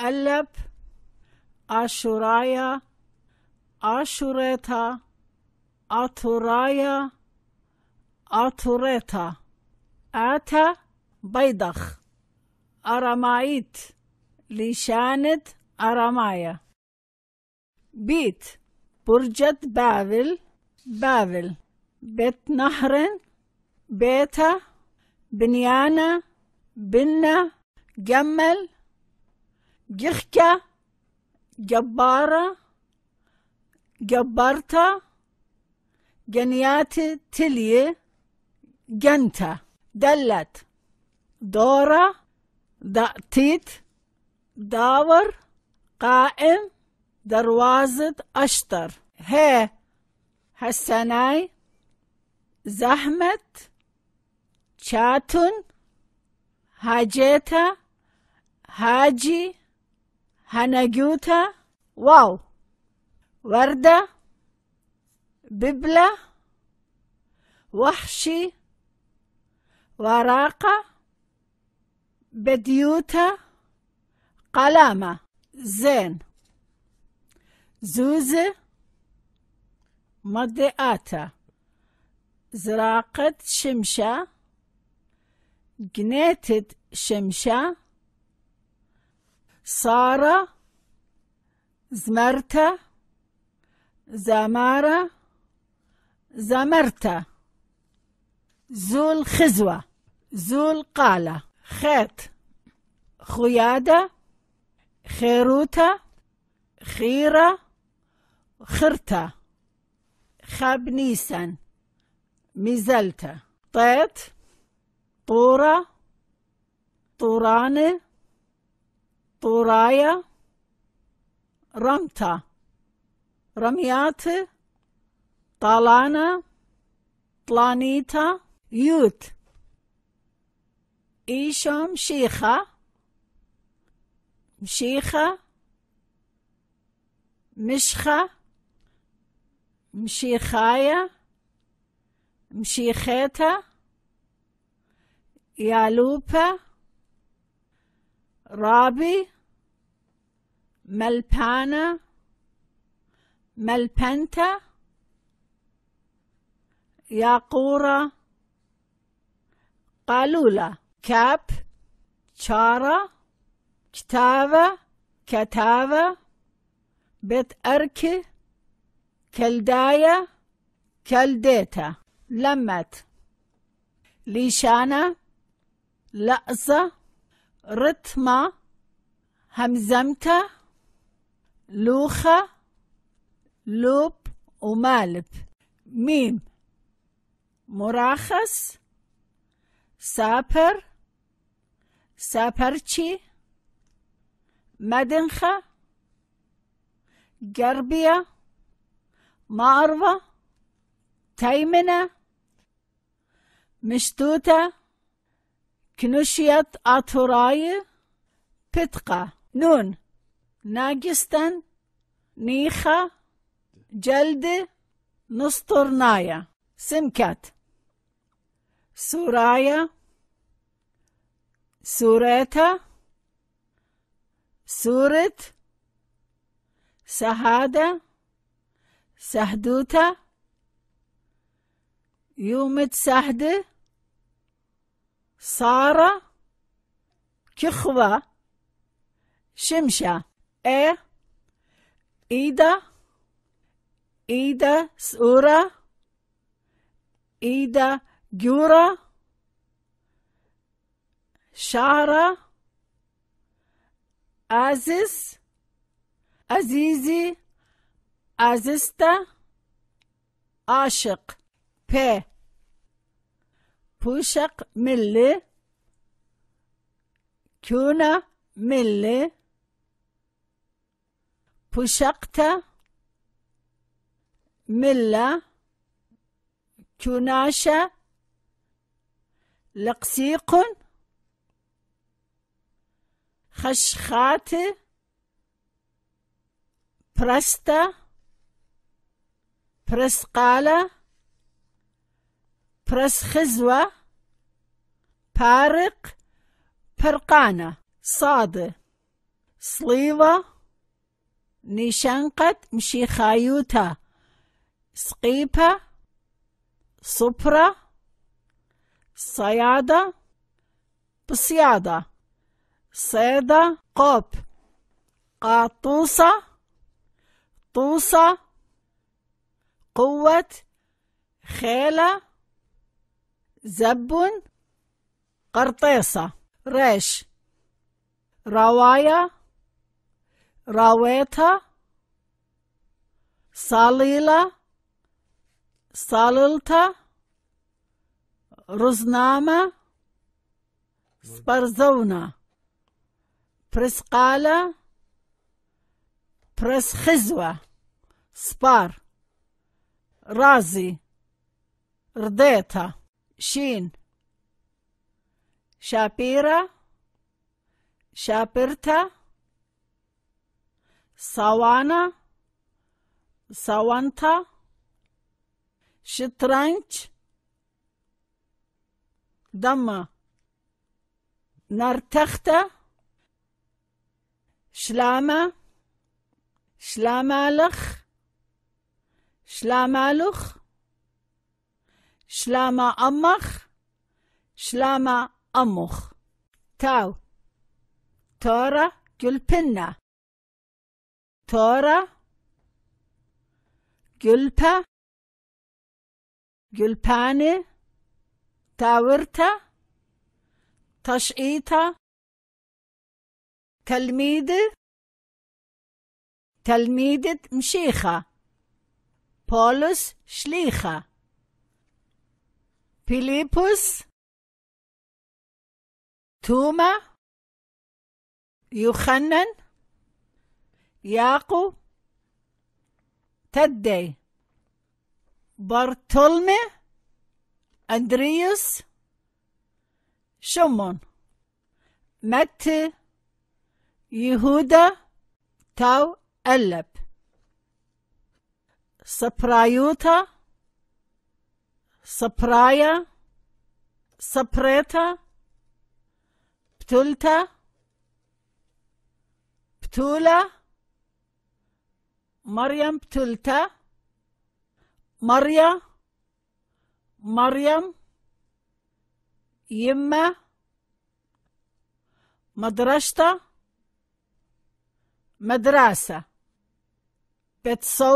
الب أشورايا أشوريتا أتورايا أتوريتا آتا بيضخ أرمايت لشاند أرمايا بيت برجة بابل بابل بيت نهر بيتا بنيانا بنا جمل جخكة جبارة جبرتة جنياتي تلي جنتا دلت دورة دأتيت داور قائم دروازة أشطر هي هالسناي زحمة شاتن هاجيتا هاجي هناجوتا واو وردة ببلة وحشي وراقة بديوتا قلامة زين زوزة مضيئاتا زراقة شمشة جنيتة شمشة سارة زمرتة زمارة زمرتة زول خزوة زول قالة خيط خيادة خيروتة خيرة خرتة خبنيسا مزلتة طيط طورة طورانة Toraja, Ramta, Ramjate, Talana, Tlanita, Jut, Isham Sheikha, Sheikha, Mishcha, Mshichaya, Mshicheta, Yalupa, رابي ملبانا ملبنتا ياقورة قالولا كاب شارة كتابة كتابة بيت أركي كلداية كلديتا لمت ليشانا لأزة رتمة همزمتة لوخة لوب ومالب ميم مراخص سابر سابرتشي مدنخة قربية مأروة تيمنة مشتوتة كنوشيات آتوراي بتقة نون ناجستن نيخا جلد نسطرنايا سمكات سورايا سوريتا سورت سهادة سهدوتا يومت سهده سارا کخوا شمشه ا ایدا ایدا سورة ایدا گورا شعر عزیز عزیزی عزیزتا عاشق پ بوشق ملی کونا ملی پوشقت ملا كوناشا لقسيق خشخات برستا برسقالة برسخزوه بارق فرقانة صاد صليفة نشانقت مشي خايوتا سقيبة صبرة صيادة بصيادة صيدة قوب قاطوسة طوسة قوة خيلة زبون قرطيسة ريش رواية راويتا صليلة صللتا رزنامة سبرزونة برسقالة برسخزوة سبار رازي رديتا شين شابيرا شابرتا صوانا صوانتا شطرنج دما نرتختا شلاما شلامالخ شلامالخ شلاما أمخ شلاما أمخ تاو تارا جلبنا تورا جلبا جلباني تاورتا تشعيتا تلميد تلميذة مشيخة بولس شليخة بيليبوس توما يوخنن ياقو تدي بارتولمي أندريوس شمون مت يهودا تاو ألب سبرايوتا سبرايا سبريتا بتولتا بتولا مريم بتولتا مريا مريم يما مدرشتا مدرسة بتصو